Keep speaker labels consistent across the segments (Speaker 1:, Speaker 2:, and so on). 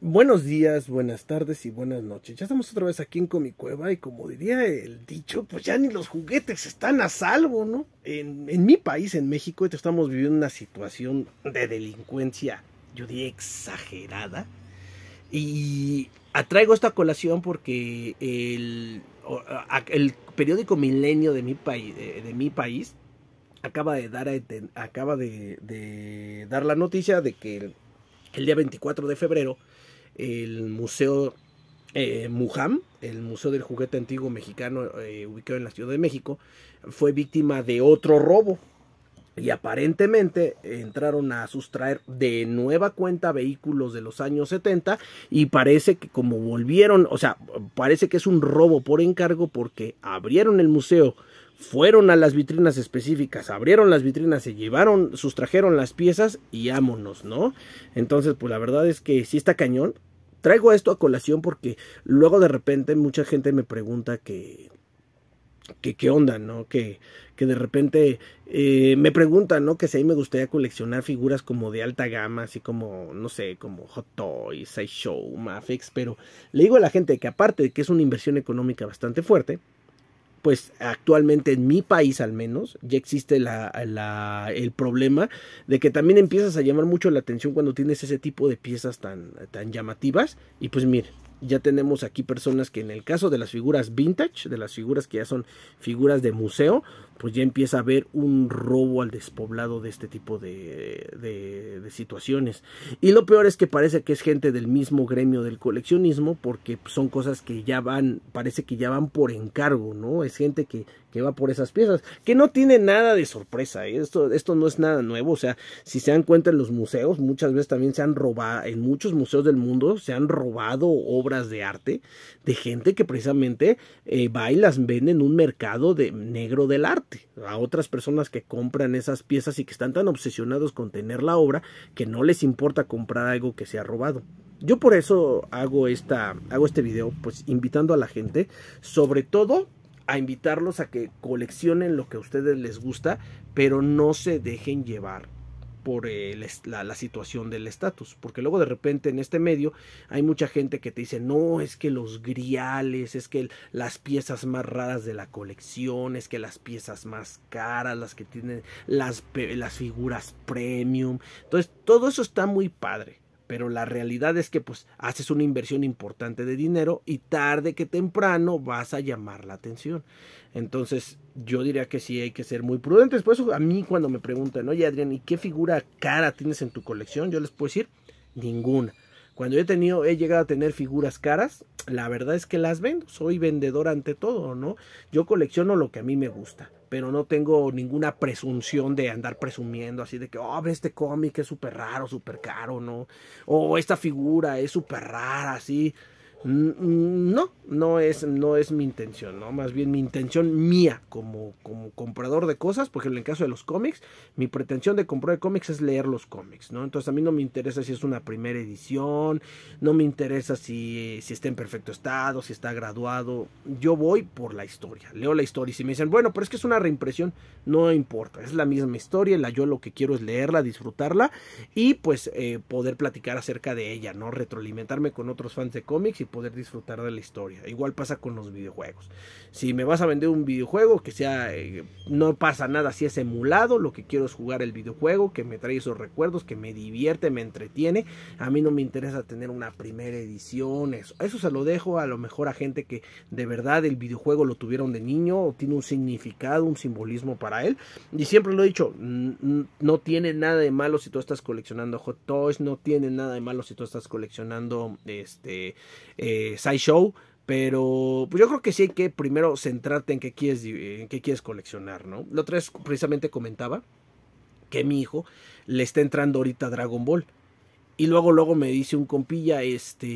Speaker 1: Buenos días, buenas tardes y buenas noches. Ya estamos otra vez aquí en Comicueva y como diría el dicho, pues ya ni los juguetes están a salvo, ¿no? En, mi país, en México, estamos viviendo una situación de delincuencia, yo diría exagerada. Y atraigo esta colación porque el, el periódico Milenio de mi, país, de, mi país acaba de dar, acaba de, dar la noticia de que el día 24 de febrero, el Museo eh, Mujam, el Museo del Juguete Antiguo Mexicano eh, ubicado en la Ciudad de México, fue víctima de otro robo y aparentemente entraron a sustraer de nueva cuenta vehículos de los años 70 y parece que como volvieron, o sea, parece que es un robo por encargo porque abrieron el museo, fueron a las vitrinas específicas, abrieron las vitrinas, se llevaron, sustrajeron las piezas y ámonos, ¿no? Entonces, pues la verdad es que sí está cañón. Traigo esto a colación porque luego de repente mucha gente me pregunta que que qué onda, ¿no? Que, que de repente eh, me preguntan, ¿no? Que si a mí me gustaría coleccionar figuras como de alta gama, así como, no sé, como Hot Toys, Sideshow, Mafex, pero le digo a la gente que aparte de que es una inversión económica bastante fuerte, pues actualmente en mi país al menos ya existe el problema de que también empiezas a llamar mucho la atención cuando tienes ese tipo de piezas tan, tan llamativas y pues mire, ya tenemos aquí personas que en el caso de las figuras vintage, de las figuras que ya son figuras de museo, pues ya empieza a haber un robo al despoblado de este tipo de, de, de situaciones. Y lo peor es que parece que es gente del mismo gremio del coleccionismo, porque son cosas que ya van, parece que ya van por encargo, ¿no? Es gente que, que va por esas piezas, que no tiene nada de sorpresa, ¿eh? esto, esto no es nada nuevo, o sea, si se dan cuenta en los museos, muchas veces también se han robado, en muchos museos del mundo se han robado obras de arte de gente que precisamente eh, va y las vende en un mercado de negro del arte, a otras personas que compran esas piezas y que están tan obsesionados con tener la obra que no les importa comprar algo que se ha robado. Yo por eso hago, esta, hago este video, pues invitando a la gente, sobre todo a invitarlos a que coleccionen lo que a ustedes les gusta, pero no se dejen llevar por eh, la, situación del estatus. Porque luego de repente en este medio hay mucha gente que te dice, no, es que los griales, es que las piezas más raras de la colección, es que las piezas más caras, las que tienen las, las figuras premium. Entonces, todo eso está muy padre pero la realidad es que pues haces una inversión importante de dinero y tarde que temprano vas a llamar la atención. Entonces yo diría que sí hay que ser muy prudentes. Por eso a mí cuando me preguntan, oye Adrián, ¿y qué figura cara tienes en tu colección? Yo les puedo decir, ninguna. Cuando he tenido, he llegado a tener figuras caras, la verdad es que las vendo. Soy vendedor ante todo, ¿no? Yo colecciono lo que a mí me gusta pero no tengo ninguna presunción de andar presumiendo así de que, oh, este cómic es súper raro, súper caro, ¿no? O oh, esta figura es súper rara, así. No, no es, no es mi intención, ¿no? Más bien mi intención mía como, como comprador de cosas, porque en el caso de los cómics, mi pretensión de comprar cómics es leer los cómics, ¿no? Entonces a mí no me interesa si es una primera edición, no me interesa si, si está en perfecto estado, si está graduado, yo voy por la historia, leo la historia y si me dicen, bueno, pero es que es una reimpresión, no importa, es la misma historia, la yo lo que quiero es leerla, disfrutarla y pues eh, poder platicar acerca de ella, ¿no? Retroalimentarme con otros fans de cómics y poder disfrutar de la historia. Igual pasa con los videojuegos. Si me vas a vender un videojuego que sea, eh, no pasa nada si es emulado, lo que quiero es jugar el videojuego, que me trae esos recuerdos, que me divierte, me entretiene. A mí no me interesa tener una primera edición, eso. Eso se lo dejo a lo mejor a gente que de verdad el videojuego lo tuvieron de niño, o tiene un significado, un simbolismo para él. Y siempre lo he dicho, no tiene nada de malo si tú estás coleccionando Hot Toys, no tiene nada de malo si tú estás coleccionando este eh, Pero pues yo creo que sí hay que primero centrarte en qué quieres, quieres coleccionar, ¿no? La otra vez precisamente comentaba que mi hijo le está entrando ahorita Dragon Ball. Y luego, luego me dice un compilla, este,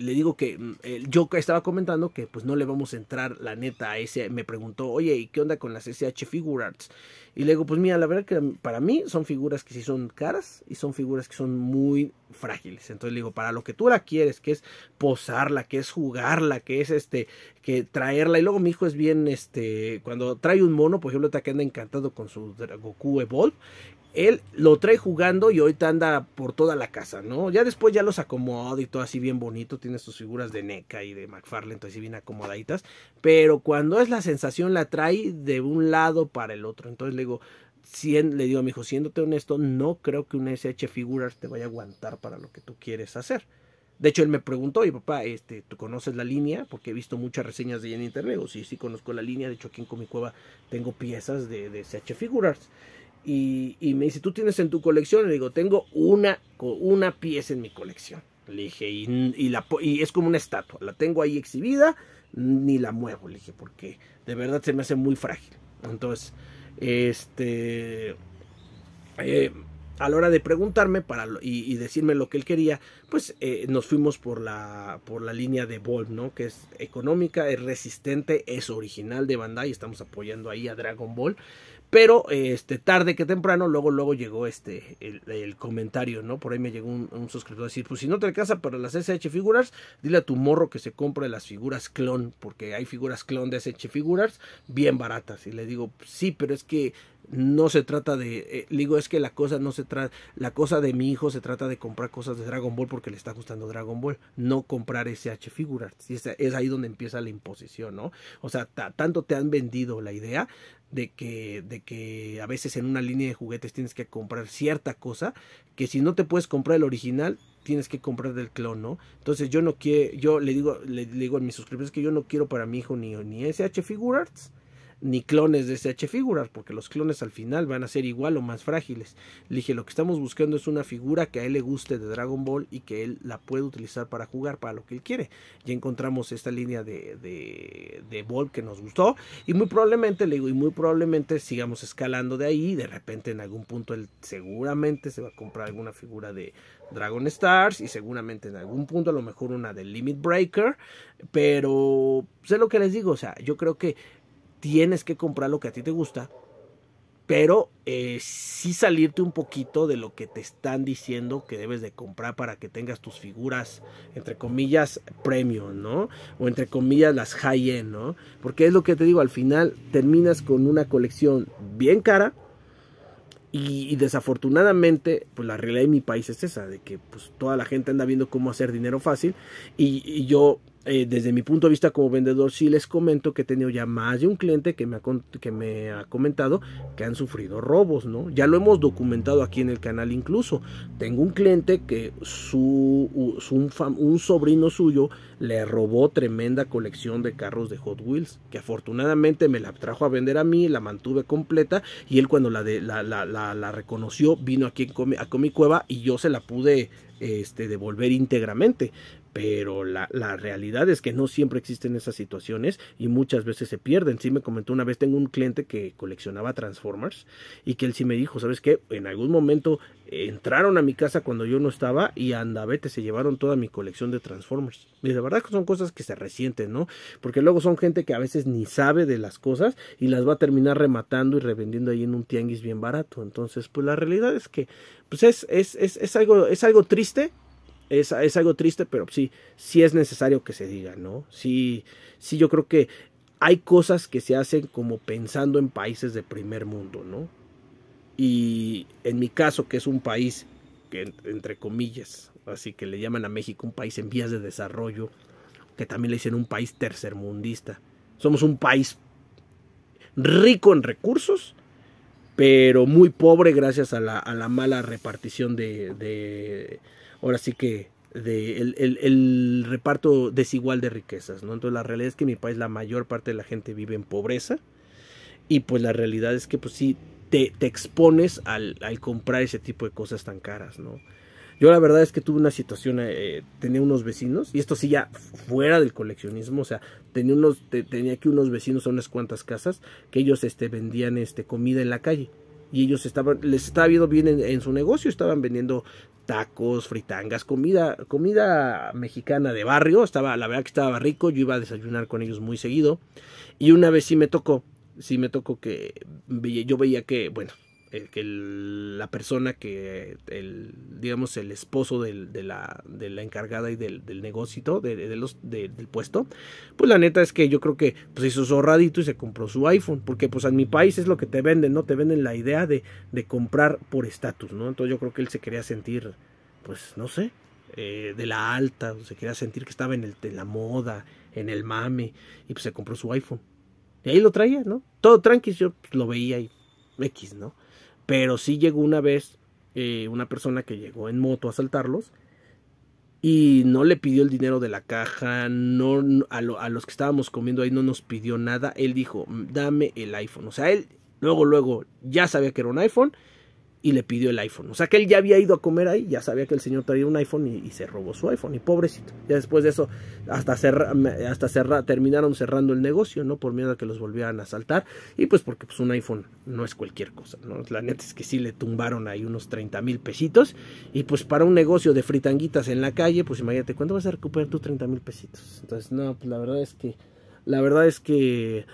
Speaker 1: le digo que mm, yo estaba comentando que pues no le vamos a entrar la neta a ese, me preguntó, oye, ¿y qué onda con las SH Figure Arts? Y le digo, pues mira, la verdad que para mí son figuras que sí son caras y son figuras que son muy frágiles. Entonces le digo, para lo que tú la quieres, que es posarla, que es jugarla, que es este, que traerla. Y luego mi hijo es bien, este, cuando trae un mono, por ejemplo, está que anda encantado con su Goku Evolve él lo trae jugando y ahorita anda por toda la casa, ¿no? Ya después ya los acomoda y todo así bien bonito, tiene sus figuras de NECA y de McFarlane, así bien acomodaditas, pero cuando es la sensación la trae de un lado para el otro, entonces le digo, le digo a mi hijo, siéndote honesto, no creo que un SH figuras te vaya a aguantar para lo que tú quieres hacer. De hecho, él me preguntó, oye papá, este, ¿tú conoces la línea? Porque he visto muchas reseñas de ella en internet. sí, sí conozco la línea. De hecho, aquí en Comicueva tengo piezas de, SH Figures. Y, me dice, ¿tú tienes en tu colección? Le digo, tengo una, una pieza en mi colección. Le dije, y, la, es como una estatua, la tengo ahí exhibida, ni la muevo, le dije, porque de verdad se me hace muy frágil. Entonces, este, eh, a la hora de preguntarme para, y, decirme lo que él quería, pues eh, nos fuimos por la, por la línea de Volv, ¿no? Que es económica, es resistente, es original de Bandai, estamos apoyando ahí a Dragon Ball. Pero este, tarde que temprano, luego, luego llegó este el, comentario, ¿no? Por ahí me llegó un, suscriptor a decir, pues si no te alcanza para las SH Figuras dile a tu morro que se compre las figuras clon, porque hay figuras clon de SH Figuras bien baratas. Y le digo, sí, pero es que no se trata de eh, digo es que la cosa no se trata la cosa de mi hijo se trata de comprar cosas de Dragon Ball porque le está gustando Dragon Ball no comprar SH figuras y es ahí donde empieza la imposición no o sea tanto te han vendido la idea de que de que a veces en una línea de juguetes tienes que comprar cierta cosa que si no te puedes comprar el original tienes que comprar del clon, ¿no? Entonces yo no quiero, yo le digo, le, digo a mis suscriptores que yo no quiero para mi hijo ni, ni SH Arts ni clones de SH Figuras, porque los clones al final van a ser igual o más frágiles. Le dije, lo que estamos buscando es una figura que a él le guste de Dragon Ball y que él la pueda utilizar para jugar, para lo que él quiere. Ya encontramos esta línea de, de, de Ball que nos gustó y muy probablemente, le digo, y muy probablemente sigamos escalando de ahí de repente en algún punto él seguramente se va a comprar alguna figura de Dragon Stars y seguramente en algún punto a lo mejor una de Limit Breaker, pero sé lo que les digo, o sea, yo creo que tienes que comprar lo que a ti te gusta, pero eh, sí salirte un poquito de lo que te están diciendo que debes de comprar para que tengas tus figuras, entre comillas, premium, ¿no? O entre comillas, las high-end, ¿no? Porque es lo que te digo, al final terminas con una colección bien cara, y, desafortunadamente, pues la realidad de mi país es esa, de que pues toda la gente anda viendo cómo hacer dinero fácil y yo eh, desde mi punto de vista como vendedor, sí les comento que he tenido ya más de un cliente que me, ha, que me ha comentado que han sufrido robos, ¿no? Ya lo hemos documentado aquí en el canal incluso. Tengo un cliente que su, un, sobrino suyo le robó tremenda colección de carros de Hot Wheels, que afortunadamente me la trajo a vender a mí, la mantuve completa y él cuando la, reconoció vino aquí a cueva y yo se la pude este, devolver íntegramente pero la, la, realidad es que no siempre existen esas situaciones y muchas veces se pierden. Sí me comentó una vez, tengo un cliente que coleccionaba Transformers y que él sí me dijo, ¿sabes qué? En algún momento entraron a mi casa cuando yo no estaba y andavete se llevaron toda mi colección de Transformers. Y de verdad que son cosas que se resienten, ¿no? Porque luego son gente que a veces ni sabe de las cosas y las va a terminar rematando y revendiendo ahí en un tianguis bien barato. Entonces, pues la realidad es que pues es, es, es, es algo, es algo triste, es, algo triste, pero sí, sí es necesario que se diga, ¿no? Sí, sí, yo creo que hay cosas que se hacen como pensando en países de primer mundo, ¿no? Y en mi caso, que es un país, que, entre comillas, así que le llaman a México un país en vías de desarrollo, que también le dicen un país tercermundista. Somos un país rico en recursos, pero muy pobre gracias a la, mala repartición de, ahora sí que de el, reparto desigual de riquezas, ¿no? Entonces la realidad es que en mi país la mayor parte de la gente vive en pobreza y pues la realidad es que pues sí te, expones al, comprar ese tipo de cosas tan caras, ¿no? Yo la verdad es que tuve una situación, eh, tenía unos vecinos, y esto sí ya fuera del coleccionismo, o sea, tenía, unos, tenía aquí unos vecinos a unas cuantas casas que ellos este, vendían este, comida en la calle y ellos estaban, les estaba viendo bien en, su negocio, estaban vendiendo tacos, fritangas, comida, comida mexicana de barrio. Estaba, la verdad que estaba rico, yo iba a desayunar con ellos muy seguido. Y una vez sí me tocó, sí me tocó que yo veía que, bueno, eh, que la persona que, el, digamos, el esposo de, la, de, la, encargada y del, negocio, de, los, del puesto, pues la neta es que yo creo que pues hizo zorradito y se compró su iPhone, porque pues en mi país es lo que te venden, ¿no? Te venden la idea de, de comprar por estatus, ¿no? Entonces yo creo que él se quería sentir, pues no sé, eh, de la alta, se quería sentir que estaba en, el, de la moda, en el mame, y pues se compró su iPhone. Y ahí lo traía, ¿no? Todo tranqui, yo pues, lo veía y X, ¿no? Pero si llegó una vez eh, una persona que llegó en moto a asaltarlos y no le pidió el dinero de la caja, no a, a los que estábamos comiendo ahí no nos pidió nada, él dijo, mm, dame el iPhone, o sea, él luego, luego ya sabía que era un iPhone y le pidió el iPhone. O sea que él ya había ido a comer ahí, ya sabía que el señor traía un iPhone y, se robó su iPhone. Y pobrecito, ya después de eso, hasta, cerrar, hasta cerrar, terminaron cerrando el negocio, ¿no? Por miedo a que los volvieran a asaltar. Y pues porque pues, un iPhone no es cualquier cosa, ¿no? La neta es que sí le tumbaron ahí unos 30 mil pesitos. Y pues para un negocio de fritanguitas en la calle, pues imagínate, ¿cuándo vas a recuperar tus 30 mil pesitos? Entonces, no, pues la verdad es que, la verdad es que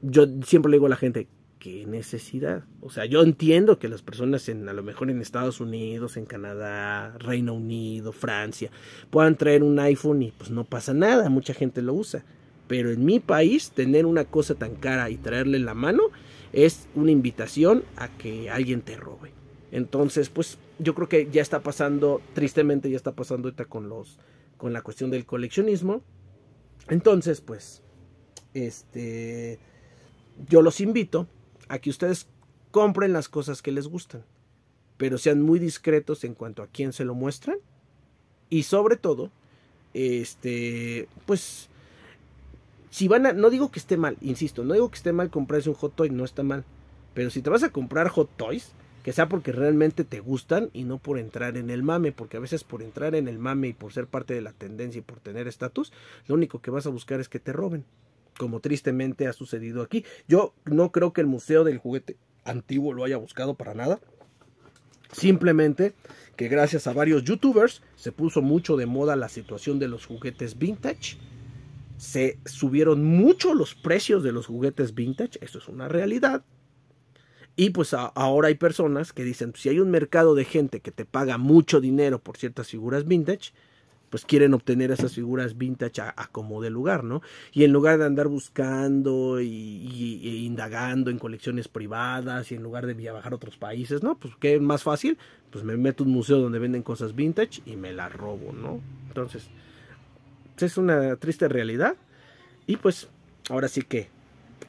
Speaker 1: yo siempre le digo a la gente, qué necesidad? O sea, yo entiendo que las personas en a lo mejor en Estados Unidos, en Canadá, Reino Unido, Francia, puedan traer un iPhone y pues no pasa nada, mucha gente lo usa. Pero en mi país tener una cosa tan cara y traerle la mano es una invitación a que alguien te robe. Entonces, pues yo creo que ya está pasando, tristemente ya está pasando ahorita con los con la cuestión del coleccionismo. Entonces, pues este yo los invito a que ustedes compren las cosas que les gustan, pero sean muy discretos en cuanto a quién se lo muestran y sobre todo, este, pues, si van a, no digo que esté mal, insisto, no digo que esté mal comprarse un hot toy, no está mal, pero si te vas a comprar hot toys, que sea porque realmente te gustan y no por entrar en el mame, porque a veces por entrar en el mame y por ser parte de la tendencia y por tener estatus, lo único que vas a buscar es que te roben como tristemente ha sucedido aquí. Yo no creo que el Museo del Juguete Antiguo lo haya buscado para nada. Simplemente que gracias a varios youtubers se puso mucho de moda la situación de los juguetes vintage. Se subieron mucho los precios de los juguetes vintage, eso es una realidad. Y pues ahora hay personas que dicen, pues, si hay un mercado de gente que te paga mucho dinero por ciertas figuras vintage, pues quieren obtener esas figuras vintage a, como de lugar, ¿no? Y en lugar de andar buscando y, indagando en colecciones privadas y en lugar de viajar a otros países, ¿no? Pues qué más fácil, pues me meto en un museo donde venden cosas vintage y me la robo, ¿no? Entonces, es una triste realidad y pues ahora sí que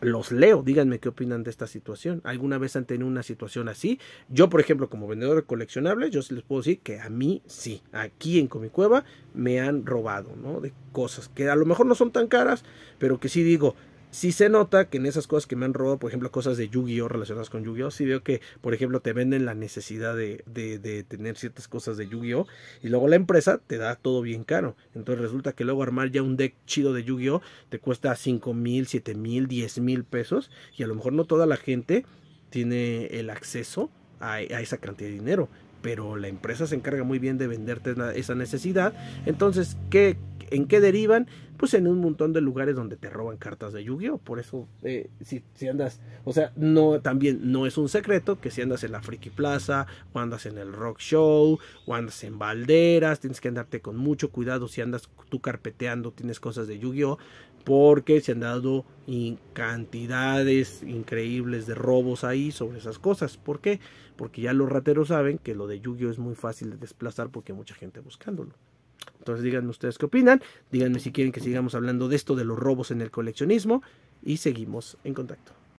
Speaker 1: los leo, díganme qué opinan de esta situación. ¿Alguna vez han tenido una situación así? Yo, por ejemplo, como vendedor de coleccionables, yo les puedo decir que a mí sí, aquí en Comicueva me han robado, ¿no? De cosas que a lo mejor no son tan caras, pero que sí digo, si se nota que en esas cosas que me han robado, por ejemplo, cosas de Yu-Gi-Oh relacionadas con Yu-Gi-Oh, Si veo que, por ejemplo, te venden la necesidad de, de, tener ciertas cosas de Yu-Gi-Oh y luego la empresa te da todo bien caro. Entonces resulta que luego armar ya un deck chido de Yu-Gi-Oh te cuesta 5 mil, 7 mil, 10 mil pesos y a lo mejor no toda la gente tiene el acceso a, a esa cantidad de dinero pero la empresa se encarga muy bien de venderte esa necesidad. Entonces, ¿qué, ¿En qué derivan? Pues en un montón de lugares donde te roban cartas de Yu-Gi-Oh! Por eso, eh, si, andas, o sea, no también no es un secreto que si andas en la Friki Plaza, o andas en el Rock Show, o andas en balderas, tienes que andarte con mucho cuidado si andas tú carpeteando, tienes cosas de Yu-Gi-Oh! porque se han dado cantidades increíbles de robos ahí sobre esas cosas. ¿Por qué? Porque ya los rateros saben que lo de Yu-Gi-Oh es muy fácil de desplazar porque hay mucha gente buscándolo. Entonces díganme ustedes qué opinan, díganme si quieren que sigamos hablando de esto, de los robos en el coleccionismo y seguimos en contacto.